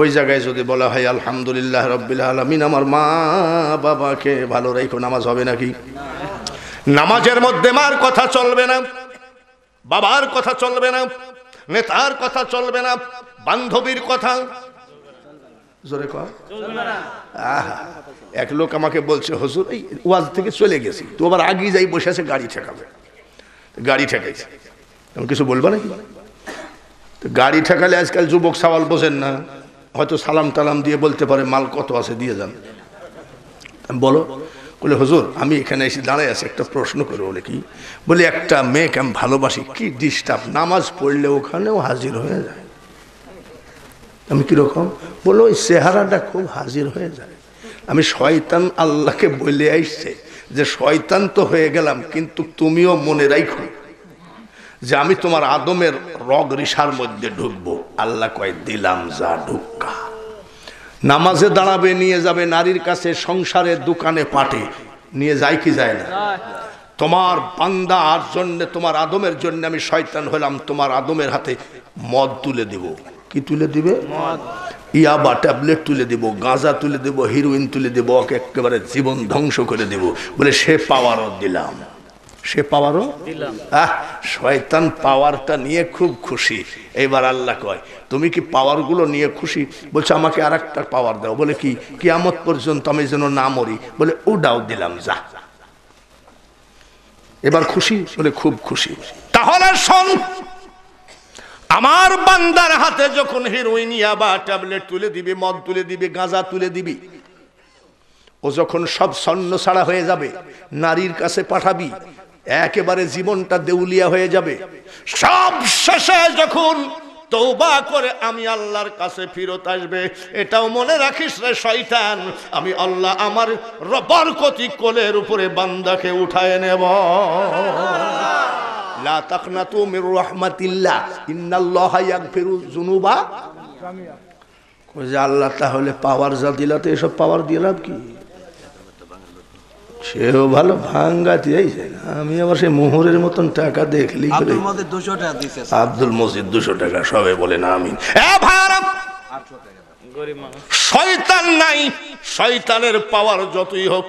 ওই জায়গায় যদি বলা হয় আলহামদুলিল্লাহ রব্বিল আলমিন আমার মা বাবাকে ভালো রেখো নামাজ হবে নাকি নামাজের মধ্যে মার কথা চলবে না বাবার কথা চলবে না নেতার কথা চলবে না বান্ধবীর কথা জোরে এক লোক আমাকে বলছে হজুর এই ওয়াজ থেকে চলে গেছি তো আবার আগেই যাই বসে আছে গাড়ি ঠেকাবে গাড়ি ঠেকাইছে আমি কিছু বলবো নাকি তো গাড়ি ঠেকালে আজকাল যুবক সওয়াল বোঝেন না হয়তো সালাম টালাম দিয়ে বলতে পারে মাল কত আছে দিয়ে যান বলো বলে হুজুর আমি এখানে এসে দাঁড়ায় আছি একটা প্রশ্ন করে বলে কি বলে একটা মেয়েকে আমি ভালোবাসি কি ডিস্টার্ব নামাজ পড়লে ওখানেও হাজির হয়ে যায় আমি কীরকম বলো ওই চেহারাটা খুব হাজির হয়ে যায় আমি শয়তান আল্লাহকে বলে আসছে যে শয়তান তো হয়ে গেলাম কিন্তু তুমিও মনে রাখো যে আমি তোমার আদমের রগ রিসার মধ্যে ঢুকবো আল্লাহ কয় দিলাম যা ঢুকা নামাজে দাঁড়াবে নিয়ে যাবে নারীর কাছে সংসারে দোকানে পাটে নিয়ে যায় কি যায় না তোমার আর জন্য তোমার আদমের জন্য আমি শয়তান হলাম তোমার আদমের হাতে মদ তুলে দিব কি তুলে দিবে ইয়াবা ট্যাবলেট তুলে দিব গাঁজা তুলে দিব হিরোইন তুলে দিব ওকে একেবারে জীবন ধ্বংস করে দিব বলে সে পাওয়ারও দিলাম সে পাওয়ারও আহ শয়তান পাওয়ারটা নিয়ে খুব খুশি এবার আল্লাহ কয় তুমি কি পাওয়ারগুলো নিয়ে খুশি বলছে আমাকে আর একটা পাওয়ার দাও বলে কি কিয়ামত পর্যন্ত আমি যেন না মরি বলে ওডাও দিলাম যা এবার খুশি বলে খুব খুশি তাহলে শোন আমার বান্দার হাতে যখন হিরোইনিয়া বা ট্যাবলেট তুলে দিবি মদ তুলে দিবি গাঁজা তুলে দিবি ও যখন সব স্বর্ণ ছাড়া হয়ে যাবে নারীর কাছে পাঠাবি একেবারে জীবনটা দেউলিয়া হয়ে যাবে সব শেষে যখন তৌবা করে আমি আল্লাহর কাছে ফিরত আসবে এটাও মনে রাখিস রে শয়তান আমি আল্লাহ আমার বরকতি কোলের উপরে বান্দাকে উঠায় নেব লা তাকনাতু মির রাহমাতিল্লাহ ইন্নাল্লাহা ইয়াগফিরু যুনুবা জামিয়া আল্লাহ তাহলে পাওয়ার যা দিলা তো এসব পাওয়ার দিলাম কি সেও ভালো ভাঙ্গা দিয়েছে আমি আবার সেই মোহরের মতন টাকা দেখলি আব্দুল মজিদ দুশো টাকা সবে বলে না আমি শয়তান নাই শয়তানের পাওয়ার যতই হোক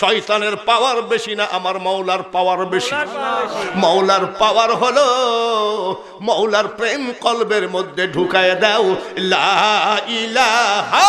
শয়তানের পাওয়ার বেশি না আমার মৌলার পাওয়ার বেশি মৌলার পাওয়ার হলো মৌলার প্রেম কলবের মধ্যে ঢুকায় দাও লা ইলাহা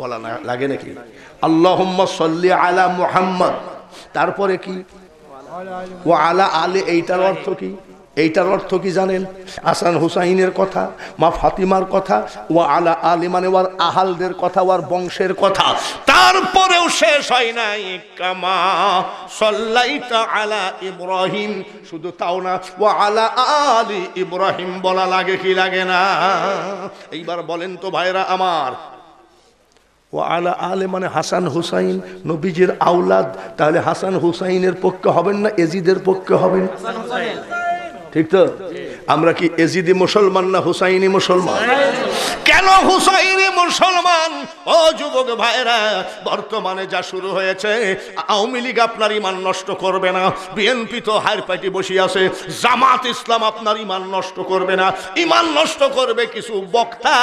বলা লাগে নাকি আল্লাহ সল্লি আলা মোহাম্মদ তারপরে কি ও আলা আলে এইটার অর্থ কি এইটার অর্থ কি জানেন আসান হুসাইনের কথা মা ফাতিমার কথা ও আলা আলে মানে ওর আহালদের কথা ওর বংশের কথা তারপরেও শেষ হয় নাই কামা সল্লাইটা আলা ইব্রাহিম শুধু তাও না ও আলা আলী ইব্রাহিম বলা লাগে কি লাগে না এইবার বলেন তো ভাইরা আমার ও আলা আলে মানে হাসান হুসাইন নবীজির আওলাদ তাহলে হাসান হুসাইনের পক্ষে হবেন না এজিদের পক্ষে হবেন ঠিক তো আমরা কি এজিদি মুসলমান না হুসাইনি মুসলমান কেন হুসাইনি মুসলমান ও যুবক ভাইরা বর্তমানে যা শুরু হয়েছে আওয়ামী লীগ আপনার ইমান নষ্ট করবে না বিএনপি তো হায়ার পার্টি বসে আছে জামাত ইসলাম আপনার ইমান নষ্ট করবে না ইমান নষ্ট করবে কিছু বক্তা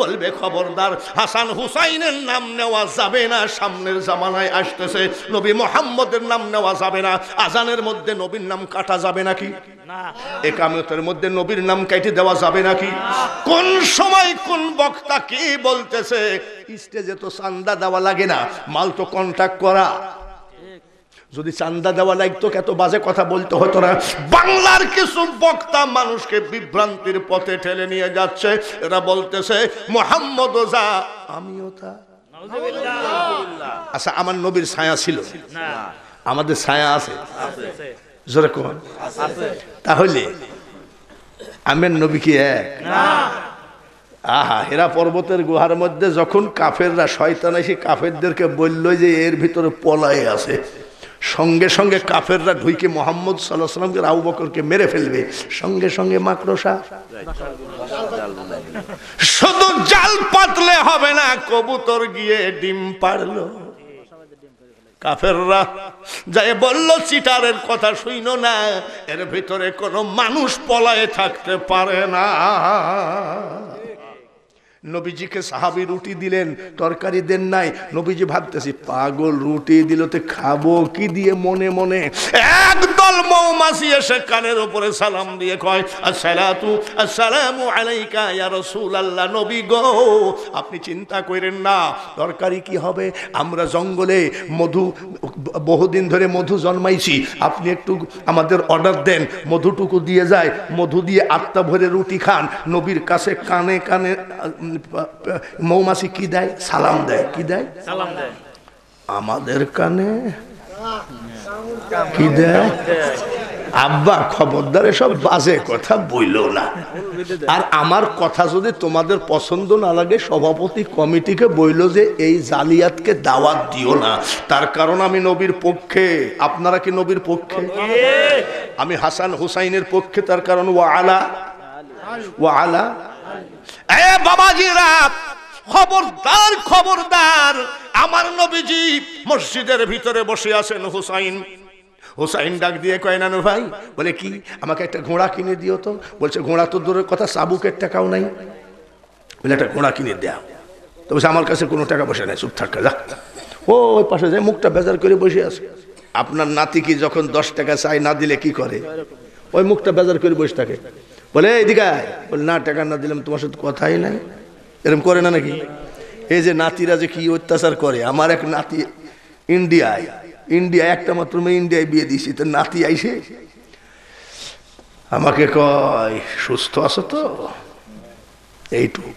বলবে খবরদার হাসান হুসাইনের নাম নেওয়া যাবে না সামনের জামানায় আসতেছে নবী মোহাম্মদের নাম নেওয়া যাবে না আজানের মধ্যে নবীর নাম কাটা যাবে নাকি একামতের মধ্যে নবীর নাম কেটে দেওয়া যাবে নাকি কোন সময় কোন বক্তা কি বলতেছে স্টেজে তো চান্দা দেওয়া লাগে না মাল তো কন্ট্যাক্ট করা যদি চান্দা দেওয়া লাগতো এত বাজে কথা বলতে হতো না বাংলার কিছু বক্তা মানুষকে বিভ্রান্তির পথে ঠেলে নিয়ে যাচ্ছে এরা বলতেছে মোহাম্মদ ওজা আমিও তা আচ্ছা আমার নবীর ছায়া ছিল আমাদের ছায়া আছে যেরকম তাহলে আমের নবী কি এক না আহা হেরা পর্বতের গুহার মধ্যে যখন কাফেররা শয়তান এসে কাফেরদেরকে বলল যে এর ভিতরে পলায় আছে সঙ্গে সঙ্গে কাফেররা ঢুইকে মোহাম্মদ সাল্লাহামকে রাউ বকরকে মেরে ফেলবে সঙ্গে সঙ্গে মাকড়সা শুধু জাল পাতলে হবে না কবুতর গিয়ে ডিম পারল কাফেররা যাই বলল চিটারের কথা শুইন না এর ভিতরে কোনো মানুষ পলায়ে থাকতে পারে না নবীজিকে সাহাবি রুটি দিলেন তরকারি দেন নাই নবীজি ভাবতেছি পাগল রুটি দিল তো খাবো কি দিয়ে মনে মনে একদল মাসি এসে কানের ওপরে সালাম দিয়ে কয় আসসালাতু আসসালামু আলাইকা ইয়া রাসূলুল্লাহ নবী গো আপনি চিন্তা করেন না তরকারি কি হবে আমরা জঙ্গলে মধু বহুদিন ধরে মধু জন্মাইছি আপনি একটু আমাদের অর্ডার দেন মধুটুকু দিয়ে যায় মধু দিয়ে আত্মা ভরে রুটি খান নবীর কাছে কানে কানে মৌমাছি কি দেয় সালাম দেয় কি দেয় সালাম দেয় আমাদের কানে কি দেয় আব্বা খবরদার এসব বাজে কথা বইল না আর আমার কথা যদি তোমাদের পছন্দ না লাগে সভাপতি কমিটিকে বইল যে এই জালিয়াতকে দাওয়াত দিও না তার কারণ আমি নবীর পক্ষে আপনারা কি নবীর পক্ষে ইয়ে! আমি হাসান হুসাইনের পক্ষে তার কারণ ও আলা ও আলা এ বাবাজিরা খবরদার খবরদার আমার নবীজি মসজিদের ভিতরে বসে আছেন হুসাইন হোসাইন ডাক দিয়ে কয় নানু ভাই বলে কি আমাকে একটা ঘোড়া কিনে দিও তো বলছে ঘোড়া তো দূরের কথা সাবুকের টাকাও নাই বলে একটা ঘোড়া কিনে দেয়া তো বলছে আমার কাছে কোনো টাকা পয়সা নাই চুপ থাকা যা ও ওই পাশে যায় মুখটা বেজার করে বসে আছে আপনার নাতি কি যখন দশ টাকা চাই না দিলে কি করে ওই মুখটা বেজার করে বসে থাকে বলে এদিকে বলে না টাকা না দিলাম তোমার সাথে কথাই নাই এরম করে না নাকি এই যে নাতিরা যে কি অত্যাচার করে আমার এক নাতি ইন্ডিয়ায় ইন্ডিয়া একটা মাত্র মেয়ে ইন্ডিয়ায় বিয়ে দিয়েছি তো নাতি আইসে আমাকে কয় সুস্থ আছো তো এইটুক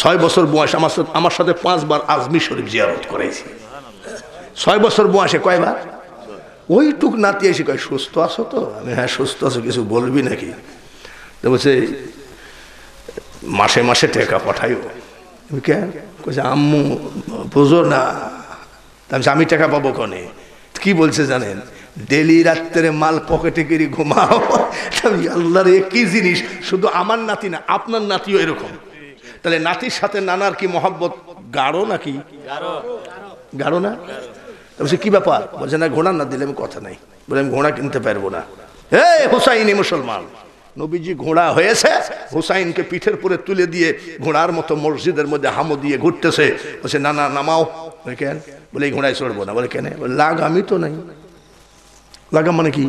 ছয় বছর বয়স আমার সাথে আমার সাথে পাঁচবার আজমি শরীফ জিয়ারত করেছি ছয় বছর বয়সে কয়বার ওইটুক নাতি এসে কয় সুস্থ আছো তো আমি হ্যাঁ সুস্থ আছো কিছু বলবি নাকি তো বলছে মাসে মাসে টেকা পাঠাইও কে আম্মু বুঝো না আমি টেকা পাবো কনে কি বলছে জানেন ডেলি রাত্রে মাল পকেটে গিরি ঘুমাও আল্লাহর একই কি জিনিস শুধু আমার নাতি না আপনার নাতিও এরকম তাহলে নাতির সাথে নানার কি মহাব্বত গাঢ় নাকি গাঢ় না বলছে কি ব্যাপার বলছে না ঘোড়া না দিলে আমি কথা নাই বলে আমি ঘোড়া কিনতে পারবো না হে হুসাইনি মুসলমান নবীজি ঘোড়া হয়েছে হুসাইনকে পিঠের পরে তুলে দিয়ে ঘোড়ার মতো মসজিদের মধ্যে হামো দিয়ে ঘুরতেছে বলছে না না নামাও কেন বলে এই ঘোড়ায় চড়বো না বলে কেন লাগ আমি তো নাই লাগাম মানে কি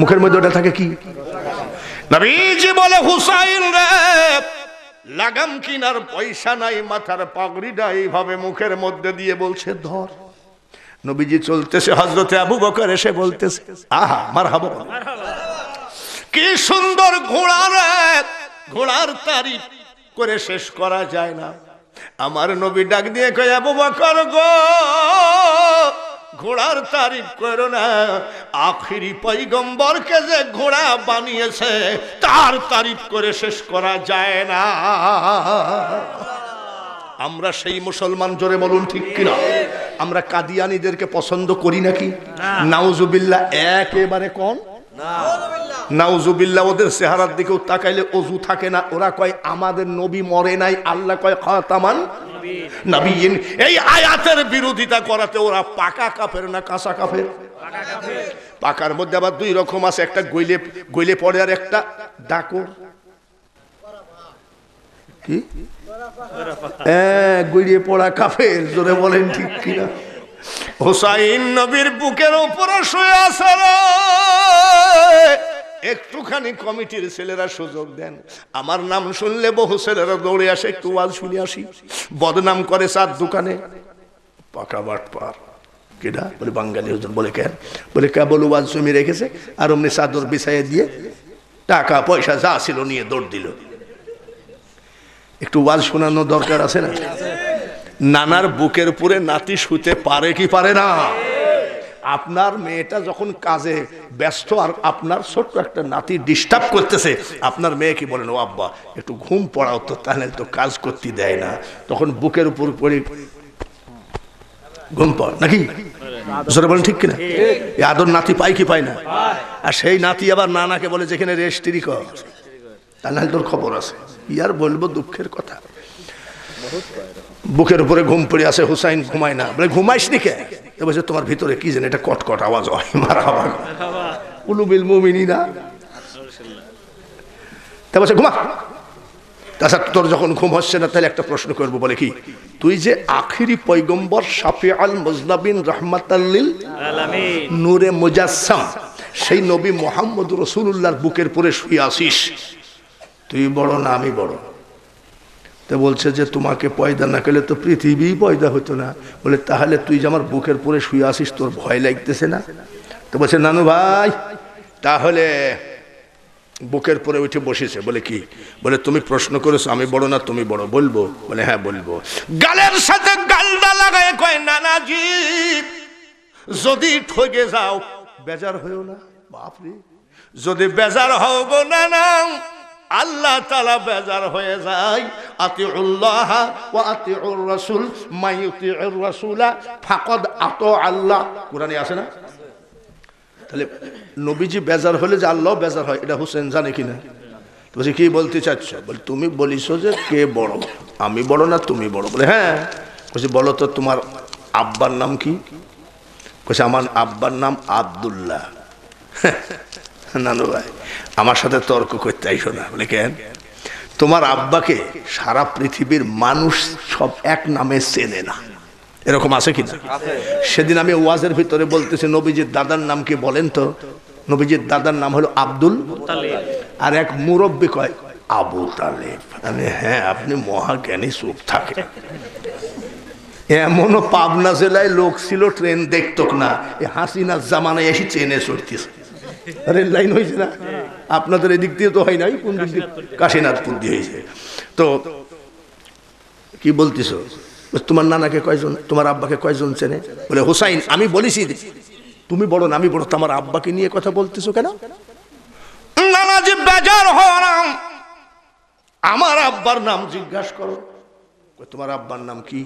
মুখের মধ্যে ওটা থাকে কি নবীজি বলে হুসাইন রে লাগাম কিনার পয়সা নাই মাথার পাগড়িটা এইভাবে মুখের মধ্যে দিয়ে বলছে ধর নবীজি চলতেছে হজরতে আবু বকর এসে বলতেছে আহা মার হাবো কি সুন্দর ঘোড়ার ঘোড়ার তারিফ করে শেষ করা যায় না আমার নবী ডাক দিয়ে কয়াবু বকর গো ঘোড়ার তারিফ করো না আখিরি পৈগম্বরকে যে ঘোড়া বানিয়েছে তার তারিফ করে শেষ করা যায় না আমরা সেই মুসলমান জোরে বলুন ঠিক কিনা আমরা কাদিয়ানিদেরকে পছন্দ করি নাকি নাউজুবিল্লা একেবারে কম না নাউজুবিল্লা ওদের চেহারার দিকেও তাকাইলে অজু থাকে না ওরা কয় আমাদের নবী মরে নাই আল্লাহ কয় খামান এই আয়াতের বিরোধিতা করাতে ওরা পাকা কাফের না কাঁচা কাফের পাকার মধ্যে আবার দুই রকম আছে একটা গইলে গইলে পড়ে আর একটা ডাকর কি হ্যাঁ, গড়িয়ে পড়া কাফের জোরে বলেন ঠিক কিনা হোসাইন নবীর বুকের ওপরে শুয়ে আসার একটুখানি কমিটির ছেলেরা সুযোগ দেন আমার নাম শুনলে বহু ছেলেরা দৌড়ে আসে একটু ওয়াজ শুনে আসি বদনাম করে চার দোকানে পাকা বাট পার কেডা বলে বাঙালি হজন বলে কেন বলে কেবল ওয়াজ জমি রেখেছে আর অমনি চাদর বিছাইয়ে দিয়ে টাকা পয়সা যা ছিল নিয়ে দৌড় দিল একটু ওয়াজ শোনানোর দরকার আছে না নানার বুকের উপরে নাতি শুতে পারে কি পারে না আপনার মেয়েটা যখন কাজে ব্যস্ত আর আপনার ছোট্ট একটা নাতি ডিস্টার্ব করতেছে আপনার মেয়ে কি বলেন ও আব্বা একটু ঘুম পড়াও তো তাহলে তো কাজ করতে দেয় না তখন বুকের উপর পড়ে ঘুম পড় নাকি বলেন ঠিক কিনা আদর নাতি পাই কি পায় না আর সেই নাতি আবার নানাকে বলে যেখানে রেস্টিরি কর তাহলে তোর খবর আছে ইয়ার বলবো দুঃখের কথা বুকের উপরে ঘুম পড়ে আসে হুসাইন ঘুমায় না বলে ঘুমাইস নি কে বলছে তোমার ভিতরে কি জানি এটা কটকট আওয়াজ হয় মারা উলুবিল মুমিনি না তা বলছে ঘুমা তাছাড়া তোর যখন ঘুম হচ্ছে না তাহলে একটা প্রশ্ন করবো বলে কি তুই যে আখিরি পৈগম্বর সাফি আল মজলাবিন রহমাতাল্লিল নূরে মুজাসসাম সেই নবী মোহাম্মদ রসুল্লাহর বুকের পরে শুয়ে আসিস তুই বড় না আমি বড় তো বলছে যে তোমাকে পয়দা না খেলে তো পৃথিবী পয়দা হতো না বলে তাহলে তুই যে আমার বুকের পরে শুয়ে আসিস তোর ভয় লাগতেছে না তো বলছে নানু ভাই তাহলে বুকের পরে উঠে বসেছে বলে কি বলে তুমি প্রশ্ন করেছো আমি বড় না তুমি বড় বলবো বলে হ্যাঁ বলবো গালের সাথে গালদা লাগায় কয় নানাজি যদি ঠকে যাও বেজার হয়েও না বাপরে যদি বেজার হও গো নানা আল্লাহ তালা বেজার হয়ে যায় আতি উল্লাহ ও আতি উর রসুল মাইতি রসুলা ফাকদ আত আল্লাহ কোরআনে আসে না তাহলে নবীজি বেজার হলে যে আল্লাহ বেজার হয় এটা হুসেন জানে কিনা বলছি কি বলতে চাচ্ছ বলি তুমি বলিছো যে কে বড় আমি বড় না তুমি বড় বলে হ্যাঁ বলছি বলো তো তোমার আব্বার নাম কি বলছে আমার আব্বার নাম আবদুল্লাহ নানু ভাই আমার সাথে তর্ক করতে আইসো না বলে কেন তোমার আব্বাকে সারা পৃথিবীর মানুষ সব এক নামে চেনে না এরকম আছে না সেদিন আমি ওয়াজের ভিতরে বলতেছি নবীজির দাদার নাম কি বলেন তো নবীজির দাদার নাম হলো আব্দুল আর এক মুরব্বী কয় আবু তালেব হ্যাঁ আপনি মহাজ্ঞানী সুপ থাকেন এমনও পাবনা জেলায় লোক ছিল ট্রেন দেখত না হাসিনার জামানায় এসে চেনে চড়তেছে রেল লাইন হয়েছে না আপনাদের এদিক দিয়ে তো হয় নাই কোন দিক দিয়ে কাশীনাথপুর দিয়ে হয়েছে তো কি বলতেছ তোমার নানাকে কয়জন তোমার আব্বাকে কয়জন চেনে বলে হোসাইন আমি বলেছি তুমি বড় না আমি বড় তোমার আব্বাকে নিয়ে কথা বলতেছো কেন নানাজি বেজার হলাম আমার আব্বার নাম জিজ্ঞাসা করো তোমার আব্বার নাম কি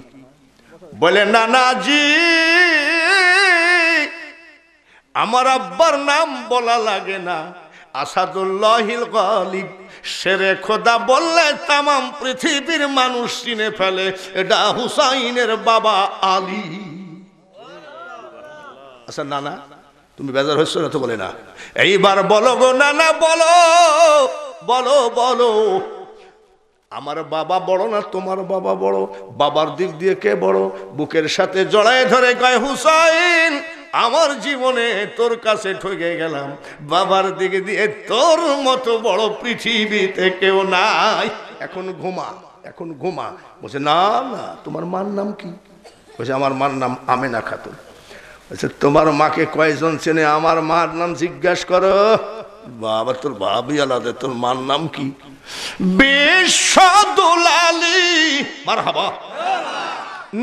বলে নানাজি আমার আব্বার নাম বলা লাগে না আসাদুল্লাহিল গালিব সেরে খোদা বললে তামাম পৃথিবীর মানুষ চিনে ফেলে এটা হুসাইনের বাবা আলী আচ্ছা নানা তুমি বেজার হচ্ছ না তো বলে না এইবার বলো গো নানা বলো বলো বলো আমার বাবা বড় না তোমার বাবা বড় বাবার দিক দিয়ে কে বড় বুকের সাথে জড়ায় ধরে গায়ে হুসাইন আমার জীবনে তোর কাছে ঠকে গেলাম বাবার দিকে দিয়ে তোর মতো বড় পৃথিবীতে কেউ নাই এখন ঘুমা এখন ঘুমা বলছে না না তোমার মার নাম কি বলছে আমার মার নাম আমেনা খাতুন বলছে তোমার মাকে কয়েকজন চেনে আমার মার নাম জিজ্ঞাস করো বাবা তোর ভাবি আলাদে তোর মার নাম কি বেশ দুলালি মার হাবা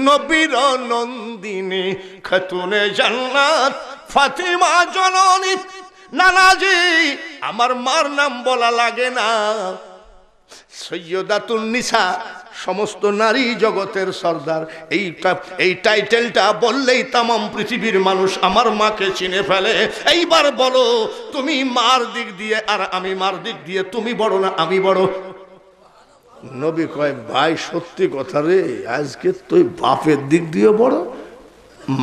নবীর নন্দিনী খাতুনে জান্নাত ফাতিমা জননী নানাজি আমার মার নাম বলা লাগে না সৈয়দাতুল নিসা সমস্ত নারী জগতের সর্দার এইটা এই টাইটেলটা বললেই তাম পৃথিবীর মানুষ আমার মাকে চিনে ফেলে এইবার বলো তুমি মার দিক দিয়ে আর আমি মার দিক দিয়ে তুমি বড় না আমি বড় নবী কয় ভাই সত্যি কথা রে আজকে তুই বাপের দিক দিয়ে বড়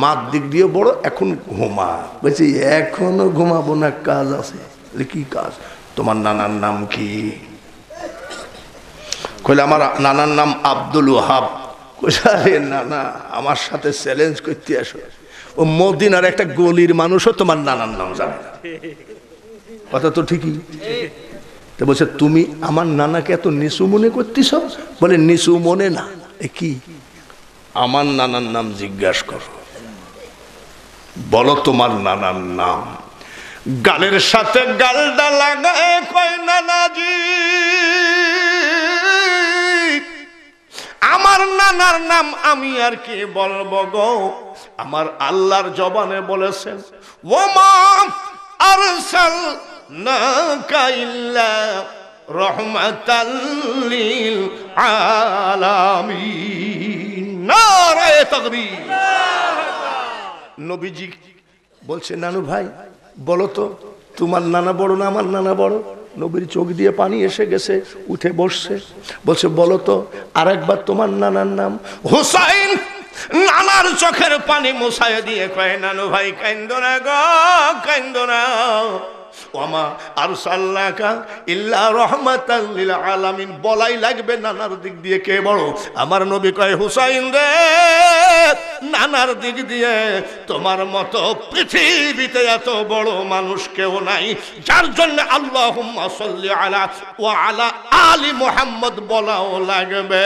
মার দিক দিয়ে বড় এখন ঘুমা বলছি এখনো ঘুমাবো না কাজ আছে কি কাজ তোমার নানার নাম কি কইলে আমার নানার নাম আব্দুল ওহাব কোথায় নানা আমার সাথে চ্যালেঞ্জ করতে আসো ও মদিনার একটা গলির মানুষও তোমার নানার নাম জানে কথা তো ঠিকই তো বলছে তুমি আমার নানাকে এত নিশু মনে করতেছ বলে নিশু মনে না এ কি আমার নানার নাম জিজ্ঞাসা করো বলো তোমার নানার নাম গালের সাথে গালটা লাগায় কয় নানাজি আমার নানার নাম আমি আর কি বলব গো আমার আল্লাহর জবানে বলেছেন ও মা আরসাল নবীজি বলছে নানু ভাই বলো তো তোমার নানা বড় না আমার নানা বড় নবীর চোখ দিয়ে পানি এসে গেছে উঠে বসছে বলছে বলো তো আর একবার তোমার নানার নাম হুসাইন নানার চোখের পানি মুসাই দিয়ে কয় নানু ভাই কাইন্দ না গ না ওমা আর সাল্লাকা ইল্লা রহমাতাল্লিল আলামিন বলাই লাগবে নানার দিক দিয়ে কে আমার নবী কয় হুসাইন নানার দিক দিয়ে তোমার মতো পৃথিবীতে এত বড় মানুষ কেউ নাই যার জন্য আল্লাহ আলা ও আলা আলী মোহাম্মদ বলাও লাগবে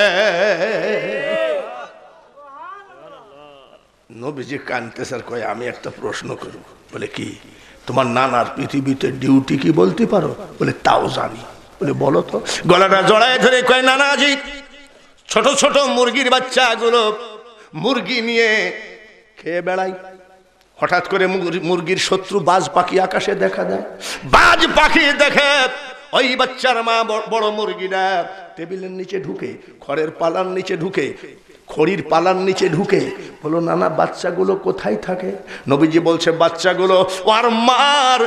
নবীজি কানতেসার কয়ে আমি একটা প্রশ্ন করব বলে কি তোমার নানার পৃথিবীতে ডিউটি কি বলতে পারো বলে তাও জানি বলে বলো তো গলাটা জড়ায় ধরে কয় নানাজি ছোট ছোট মুরগির বাচ্চাগুলো মুরগি নিয়ে খেয়ে বেড়াই হঠাৎ করে মুরগির শত্রু বাজ পাখি আকাশে দেখা দেয় বাজ পাখি দেখে ওই বাচ্চার মা বড় মুরগিটা টেবিলের নিচে ঢুকে খড়ের পালার নিচে ঢুকে খড়ির পালার নিচে ঢুকে বলো নানা বাচ্চাগুলো কোথায় থাকে নবীজি বলছে বাচ্চাগুলো আর মার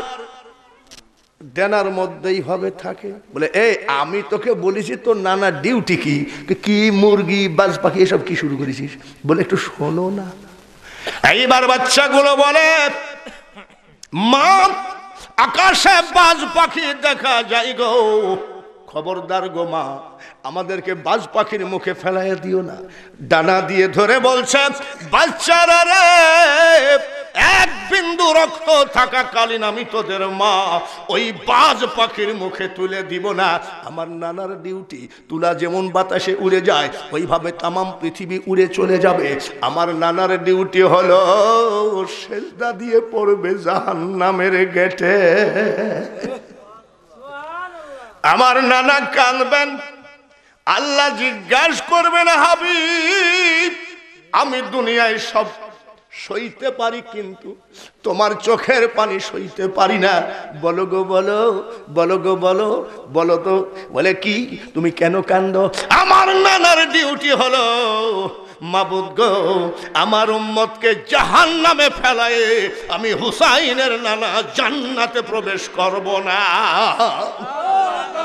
দেনার মধ্যেই হবে থাকে বলে এই আমি তোকে বলেছি তোর নানা ডিউটি কি কি মুরগি বাজ পাখি এসব কি শুরু করেছিস বলে একটু শোনো না এইবার বাচ্চাগুলো বলে মা আকাশে বাজ পাখি দেখা যায় গো খবরদার গো মা আমাদেরকে বাজ পাখির মুখে ফেলাইয়া দিও না ডানা দিয়ে ধরে বলছেন বাচ্চারা রে এক বিন্দু রক্ত থাকাকালীন আমি তোদের মা ওই বাজ পাখির মুখে তুলে দিব না আমার নানার ডিউটি তুলা যেমন বাতাসে উড়ে যায় ওইভাবে তামাম পৃথিবী উড়ে চলে যাবে আমার নানার ডিউটি হলো সেজদা দিয়ে পড়বে জাহান নামের গেটে আমার নানা কানবেন আল্লাহ জিজ্ঞাসা করবেন হাবি আমি দুনিয়ায় সব সইতে পারি কিন্তু তোমার চোখের পানি সইতে পারি না বলো গো বলো বলো গো বলো বলো তো বলে কি তুমি কেন কান্দ আমার নানার ডিউটি হলো মাবুদ গো আমার উম্মতকে জাহান নামে ফেলায় আমি হুসাইনের নানা জান্নাতে প্রবেশ করব না